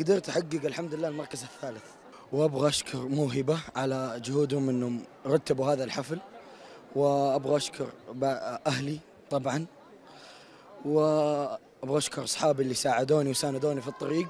قدرت احقق الحمد لله المركز الثالث وابغى اشكر موهبه على جهودهم انهم رتبوا هذا الحفل وابغى اشكر اهلي طبعا وابغى اشكر اصحابي اللي ساعدوني وساندوني في الطريق